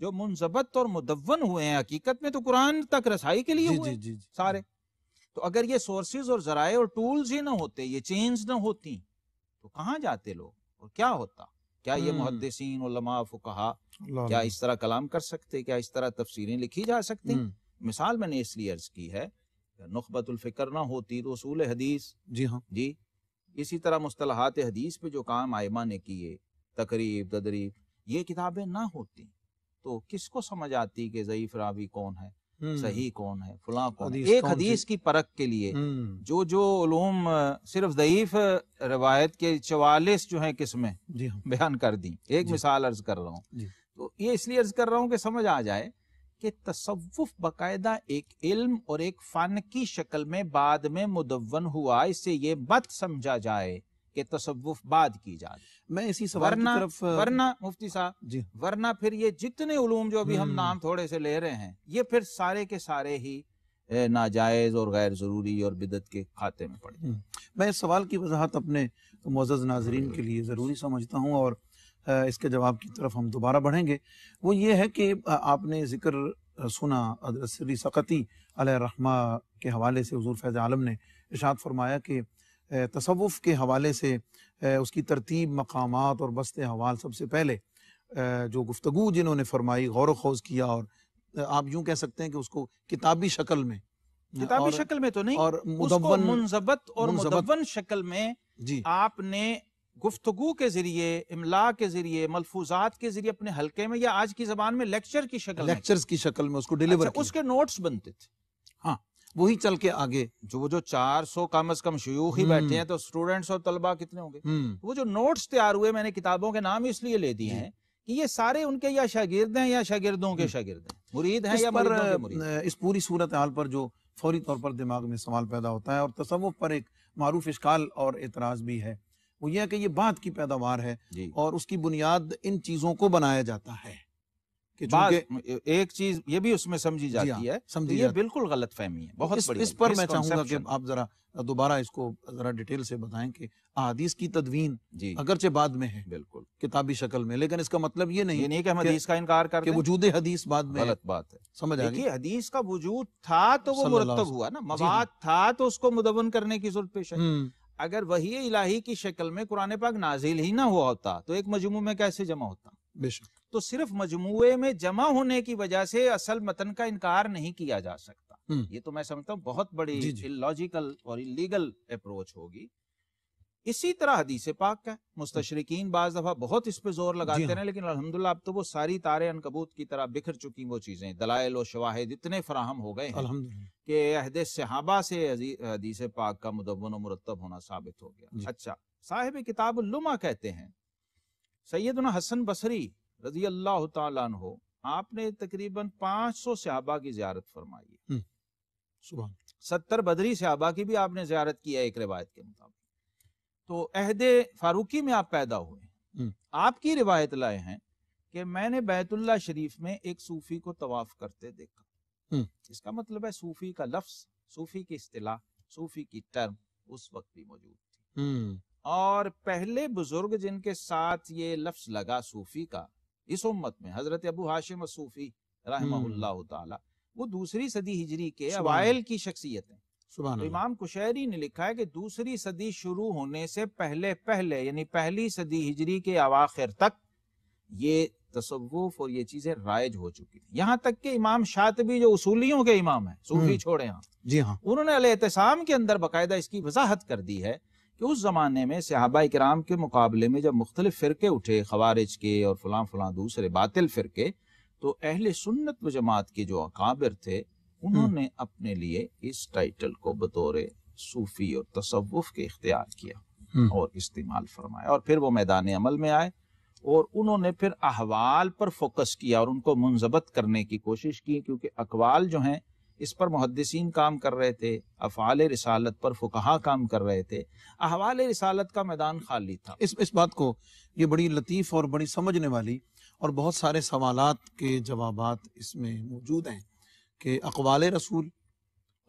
जो मुंजबत और मुदवन हुए हैं हकीकत में तो कुरान तक रसाई के लिए जी, हुए जी, जी, जी, सारे तो अगर ये सोर्सेज और जराए और टूल्स ही ना होते ये चेंज ना होती तो कहाँ जाते लोग और क्या होता क्या ये हम्म। मुहदसिन फुकहा क्या इस तरह कलाम कर सकते क्या इस तरह तफसरें लिखी जा सकती हम्म। मिसाल मैंने इसलिए अर्ज की है नखबतुल्फिक्र ना होती तो उसूल हदीस जी हाँ जी इसी तरह मुस्तलाहत हदीस पे जो काम आयमा ने किए तकरीब तदरीब ये किताबें ना होती तो किसको समझ आती कि ज़यीफ रावी कौन है सही हम्म। कौन है फुला कौन है? एक हदीस की परख के लिए हम्म। जो जो उलूम सिर्फ ज़यीफ रवायत के चवालीस जो है किस्में हाँ। बयान कर दी एक मिसाल अर्ज कर रहा हूँ तो ये इसलिए अर्ज कर रहा हूँ कि समझ आ जाए कि तसवुफ बाकायदा एक इल्म और एक फन की शक्ल में बाद में मुदवन हुआ इसे ये मत समझा जाए के तस्वुफ बाद की जाए मैं इसी सवाल वरना, की तरफ वरना मुफ्ती साहब जी वरना फिर ये जितने उलूम जो अभी हम हम्म। नाम थोड़े से ले रहे हैं ये फिर सारे के सारे ही नाजायज और गैर ज़रूरी और बिदत के खाते में पड़े हम्म। मैं इस सवाल की वजाहत अपने तो नाजरीन के लिए ज़रूरी समझता हूँ और इसके जवाब की तरफ हम दोबारा बढ़ेंगे वो ये है कि आपने जिक्र सुना अदरसरी सकती रहमा के हवाले से हजूर फैज़ आलम ने इशात फरमाया कि तसवुफ़ के हवाले से उसकी तरतीब मकाम और बस्त हवाल सबसे पहले जो गुफ्तु जिन्होंने फरमाई गौर खोज किया और आप यूँ कह सकते हैं कि उसको किताबी शक्ल में किताबी शक्ल में तो नहीं और मुदवन और मुदवन शक्ल में जी आपने गुफ्तु के जरिए इमला के जरिए मलफूजात के जरिए अपने हल्के में या आज की जबान में लेक्चर की शक्ल लेक्चर्स की शक्ल में उसको डिलीवर अच्छा, उसके नोट्स बनते थे हाँ वही चल के आगे जो जो 400 कम अज कम शयू ही बैठे हम्म। हैं तो स्टूडेंट्स और तलबा कितने होंगे हम्म। वो जो नोट्स तैयार हुए मैंने किताबों के नाम इसलिए ले दिए हैं कि ये सारे उनके या शागिर्द हैं या शागिर्दों के हम्म। शागिर्द हैं मुरीद हैं या पर इस पूरी सूरत हाल पर जो फौरी तौर पर दिमाग में सवाल पैदा होता है और तसवुफ पर एक मारूफ इश्काल और एतराज़ भी है वो यह कि ये बात की पैदावार है और उसकी बुनियाद इन चीज़ों को बनाया जाता है एक चीज ये भी उसमें समझी हाँ, जाती है समझी ये बिल्कुल गलत फहमी है बहुत इस, इस पर मैं चाहूंगा कि आप जरा दोबारा इसको जरा डिटेल से बताएं कि अहादीस की तदवीन जी अगरचे बाद में है बिल्कुल किताबी शक्ल में लेकिन इसका मतलब ये नहीं ये नहीं कि हम हदीस का इनकार करते वजूद हदीस बाद में गलत बात है समझ गई हदीस का वजूद था तो वो मुरतब हुआ ना मवाद था तो उसको मुदवन करने की जरूरत पेश है हम्म। अगर वही इलाही की शक्ल में कुरान पाक नाजिल ही ना हुआ होता तो एक मजमू में कैसे जमा होता बेशक तो सिर्फ मजमुए में जमा होने की वजह से असल मतन का इनकार नहीं किया जा सकता हम्म। ये तो मैं समझता हूँ बहुत बड़ी लॉजिकल और इलीगल अप्रोच होगी इसी तरह हदीस पाक का मुस्तशरकिन बाज दफा बहुत इस पे जोर लगाते रहे हाँ। लेकिन अल्हम्दुलिल्लाह अब तो वो सारी तारे अनकबूत की तरह बिखर चुकी वो चीजें दलायल और शवाहिद इतने फराहम हो गए कि अहद सहाबा से हदीस पाक का मुदवन मुरतब होना साबित हो गया अच्छा साहिब किताब लुमा कहते हैं सैदना हसन बसरी रजी अल्लाह तहो आपने तकरीबन 500 सहाबा की ज्यारत फरमाई है हम्म, सत्तर बदरी सहाबा की भी आपने ज्यारत की है एक रिवायत के मुताबिक तो अहद फारूकी में आप पैदा हुए हम्म। आपकी रिवायत लाए हैं कि मैंने बैतुल्ला शरीफ में एक सूफी को तवाफ करते देखा हम्म। इसका मतलब है सूफी का लफ्स सूफी की अतलाह सूफी की टर्म उस वक्त भी मौजूद थी और पहले बुजुर्ग जिनके साथ ये लफ्स लगा सूफी का इस उम्मत में हजरत अबू हाशिम सूफी रहमल्ला हम्म। वो दूसरी सदी हिजरी के अवायल की शख्सियत है तो इमाम कुशैरी ने लिखा है कि दूसरी सदी शुरू होने से पहले पहले यानी पहली सदी हिजरी के अवाखिर तक ये तस्वुफ और ये चीजें राइज हो चुकी थी यहाँ तक के इमाम शातबी जो उसूलियों के इमाम है सूफी हम्म। छोड़े यहाँ जी हाँ उन्होंने अल के अंदर बाकायदा इसकी वजाहत कर दी है कि उस ज़माने में सहाबा कराम के मुकाबले में जब मुख्तलि फ़िरके उठे खवारिज के और फलां फलां दूसरे बातिल फ़िरके तो अहल सुन्नत व जमात के जो अकाबिर थे उन्होंने हम्म। अपने लिए इस टाइटल को बतौर सूफी और तसवुफ के इख्तियार किया हम्म। और इस्तेमाल फरमाया और फिर वो मैदान अमल में आए और उन्होंने फिर अहवाल पर फोकस किया और उनको मुंजबत करने की कोशिश की क्योंकि अकवाल जो हैं इस पर मुहदसिन काम कर रहे थे अफ़ाल रसालत पर फुकहा काम कर रहे थे अहवाल रसालत का मैदान खाली था इस इस बात को ये बड़ी लतीफ़ और बड़ी समझने वाली और बहुत सारे सवाल के जवाब इसमें मौजूद हैं कि अकवाल रसूल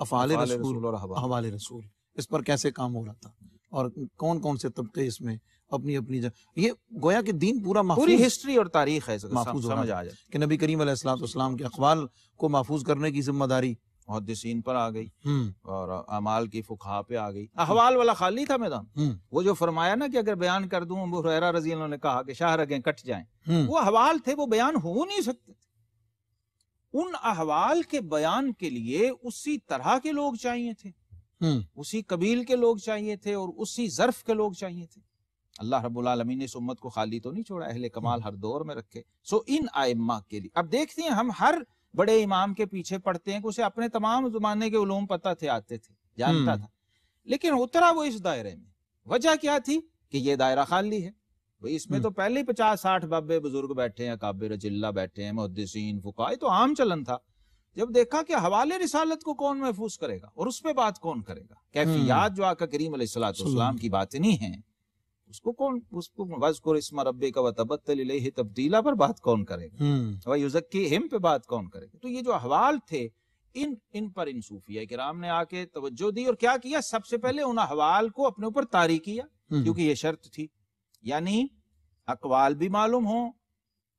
अफ़ाल रसूल और हवाल रसूल इस पर कैसे काम हो रहा था और कौन कौन से तबके इसमें अपनी अपनी जगह ये गोया कि दीन पूरा पूरी हिस्ट्री और तारीख है महफूज समझ आ जाए कि नबी करीम अलैहिस्सलाम के अखबाल को महफूज करने की जिम्मेदारी मुहदसिन पर आ गई हम्म। और अमाल की फुखा पे आ गई हम्म। अहवाल वाला खाली था मैदान हम्म। वो जो फरमाया ना कि अगर बयान कर दू वो रजी ने कहा कि शाह रगे कट जाए वो अहवाल थे वो बयान हो नहीं सकते थे उन अहवाल के बयान के लिए उसी तरह के लोग चाहिए थे उसी कबील के लोग चाहिए थे और उसी जर्फ के लोग चाहिए थे अल्लाह रबालमी ने इस उम्मत को खाली तो नहीं छोड़ा अहले कमाल हम्म। हर दौर में रखे सो इन आयमा के लिए अब देखते हैं हम हर बड़े इमाम के पीछे पढ़ते हैं कि उसे अपने तमाम जमाने के उलूम पता थे आते थे जानता हम्म। था लेकिन उतरा वो इस दायरे में वजह क्या थी कि ये दायरा खाली है भाई इसमें हम्म। तो पहले ही पचास साठ बाबे बुजुर्ग बैठे हैं काबिर जिल्ला बैठे हैं मुहदसिन फुका तो आम चलन था जब देखा कि हवाले रिसालत को कौन महफूज करेगा और उस पर बात कौन करेगा कैफियात जो आका करीम सलाम की बात नहीं है उसको कौन उसको वाजकुर इसमा रब्बे का वतबतल तब्दीला पर बात कौन करेगा हम्म। युजक्की हिम पे बात कौन करेगा तो ये जो अहवाल थे इन इन पर इन सूफिया कराम ने आके तवज्जो दी और क्या किया सबसे पहले उन अहवाल को अपने ऊपर तारी किया हम्म। क्योंकि ये शर्त थी यानी अकवाल भी मालूम हो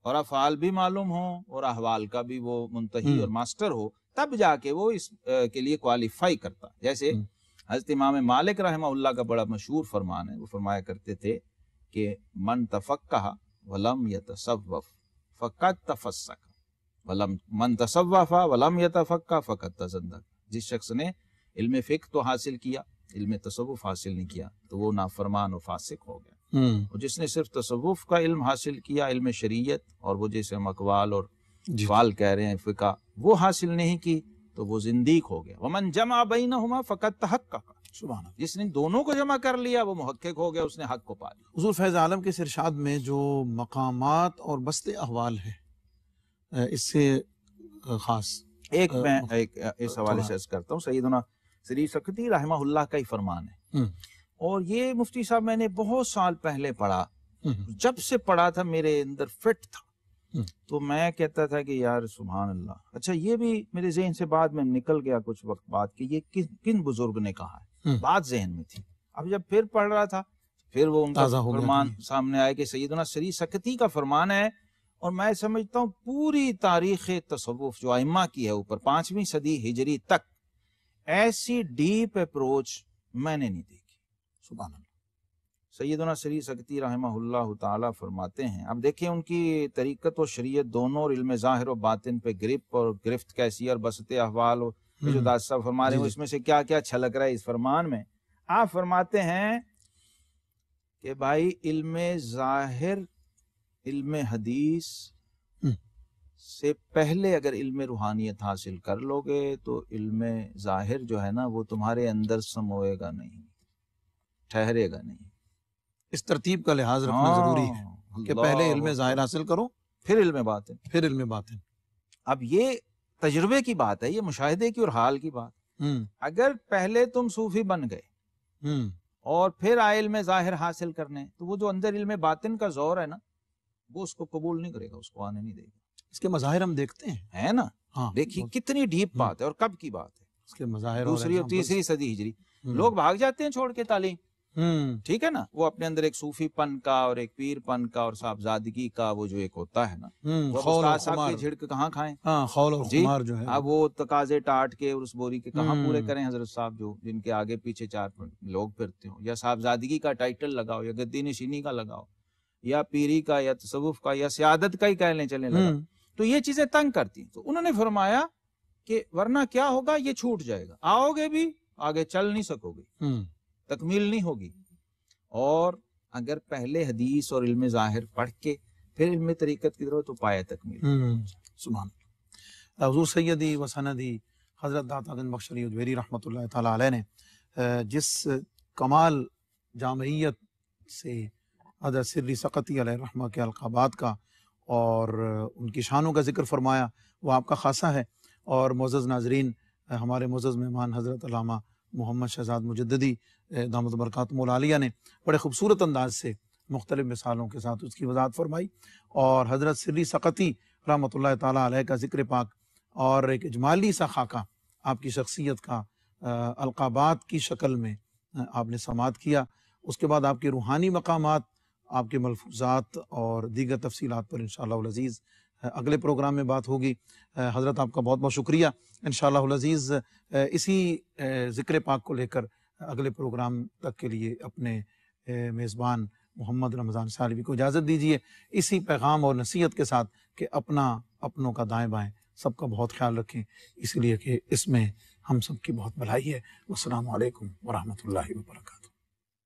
और अफाल भी मालूम हो और अहवाल का भी वो मुंतही हम्म। और मास्टर हो तब जाके वो इस के लिए क्वालिफाई करता जैसे हजरत इमाम मालिक रहमा का बड़ा मशहूर फरमान है वो फरमाया करते थे कि मन तफक्का वलम यतसवफ़ फ़कत तफसक वलम मन तसव्वाफ़ा वलम यतफ़क़ा फ़कत तजंदक जिस शख्स ने इल्म फ़िक तो हासिल किया इल्म तसव्वुफ़ हासिल नहीं किया तो वो नाफरमान और फासिक हो गया हम्म। और जिसने सिर्फ तसव्वुफ़ का इल्म हासिल किया इल्म शरीयत और वो जैसे हम अकवाल और जवाल कह रहे हैं फ़िका वो हासिल नहीं की तो वो जिंदीक हो गया वमन जमा ना हुआ फ़कत हक का सुबह जिसने दोनों को जमा कर लिया वो महक्क हो गया उसने हक को पा लिया हजूर फैज़ आलम के सिरशाद में जो मकाम और बस्ते अहवाल है इससे खास एक आ, मैं एक इस तो हवाले से करता हूँ सईदना शरीफ सकती रहमा का ही फरमान है हम्म। और ये मुफ्ती साहब मैंने बहुत साल पहले पढ़ा हम्म। जब से पढ़ा था मेरे अंदर फिट था हम्म। तो मैं कहता था कि यार सुबहान अल्लाह अच्छा ये भी मेरे जहन से बाद में निकल गया कुछ वक्त बाद कि ये किस किन बुजुर्ग ने कहा है हम्म। बात जहन में थी अब जब फिर पढ़ रहा था फिर वो उनका फरमान हम्म। सामने आया कि सईदना शरी सकती का फरमान है और मैं समझता हूँ पूरी तारीख तसवुफ जो आइमा की है ऊपर पांचवी सदी हिजरी तक ऐसी डीप अप्रोच मैंने नहीं देखी सुबह सैदना शरी सकती रहमल्ला ताला फरमाते हैं अब देखें उनकी तरीक़त और शरीय दोनों और इल्म ज़ाहिर और बातिन पे ग्रिप और गिरफ्त कैसी और बसत अहवाल जो हम्म। दास साहब फरमा रहे हैं इसमें से क्या क्या छलक रहा है इस फरमान में आप फरमाते हैं कि भाई इल्म ज़ाहिर इल्म हदीस हम्म। से पहले अगर इल्म रूहानियत हासिल कर लोगे तो इल्म ज़ाहिर जो है ना वो तुम्हारे अंदर समोएगा नहीं ठहरेगा नहीं इस तरतीब का लिहाज रखना जरूरी है हाँ, कि पहले इल्म जाहिर हासिल करो फिर इल्म बात है फिर इल्म बात है अब ये तजर्बे की बात है ये मुशाहदे की और हाल की बात हम्म। अगर पहले तुम सूफी बन गए हम्म। और फिर आए इल्म जाहिर हासिल करने तो वो जो अंदर इल्म बातिन का जोर है ना वो उसको कबूल नहीं करेगा उसको आने नहीं देगा इसके मज़ाहिर हम देखते हैं है ना हाँ, देखिए कितनी डीप हम्म। बात है और कब की बात है इसके मज़ाहिर दूसरी और तीसरी सदी हिजरी लोग भाग जाते हैं छोड़ के तालीम हम्म। ठीक है ना वो अपने अंदर एक सूफीपन का और एक पीरपन का और साहबजादगी का वो जो एक होता है ना तो झिड़क कहाँ खाए हाँ, जी जो है अब वो तकाजे टाट के और उस बोरी के कहाँ पूरे हम्म। करें हजरत साहब जो जिनके आगे पीछे चार लोग फिरते हो या साहबजादगी का टाइटल लगाओ या गद्दी नशीनी का लगाओ या पीरी का या तसवुफ का या सियादत का ही कह लें चले तो ये चीजें तंग करती तो उन्होंने फरमाया कि वरना क्या होगा ये छूट जाएगा आओगे भी आगे चल नहीं सकोगे तकमील नहीं होगी और अगर पहले हदीस और इल्म जाहिर पढ़ के फिर इल्म तरीकत की तरफ तो पाया तकमील हम्म। सुबह हजूर सैदी वसनदी हज़रत दाता दिन बख्शरी उजवेरी रहमत ने जिस कमाल जामयत से हजरत सिर्री सकती रहमा के अलकाबात का और उनकी शानों का जिक्र फरमाया वह आपका खासा है और मोज़ नाजरीन हमारे मोज़ मेहमान हज़रत मोहम्मद शहजाद मुजदी दामद बरकत मौलालिया ने बड़े खूबसूरत अंदाज से मुख्तलि मिसालों के साथ उसकी वजाहत फरमाई और हज़रत सिरी सक़ती रहमत का ज़िक्र पाक और एक इजमाली सा खाका आपकी शख्सियत का अलकाबात की शक्ल में आपने समात किया उसके बाद आपके रूहानी मकाम आपके मलफूजात और दीगर तफसीत पर इन शजीज़ अगले प्रोग्राम में बात होगी हज़रत आपका बहुत बहुत शुक्रिया इन शजीज़ इसी ज़िक्र पाक को लेकर अगले प्रोग्राम तक के लिए अपने मेज़बान मोहम्मद रमज़ान सालवी को इजाज़त दीजिए इसी पैगाम और नसीहत के साथ कि अपना अपनों का दाएँ बाएँ सबका बहुत ख्याल रखें इसलिए कि इसमें हम सब की बहुत भलाई है असलकम वरहमल वर्का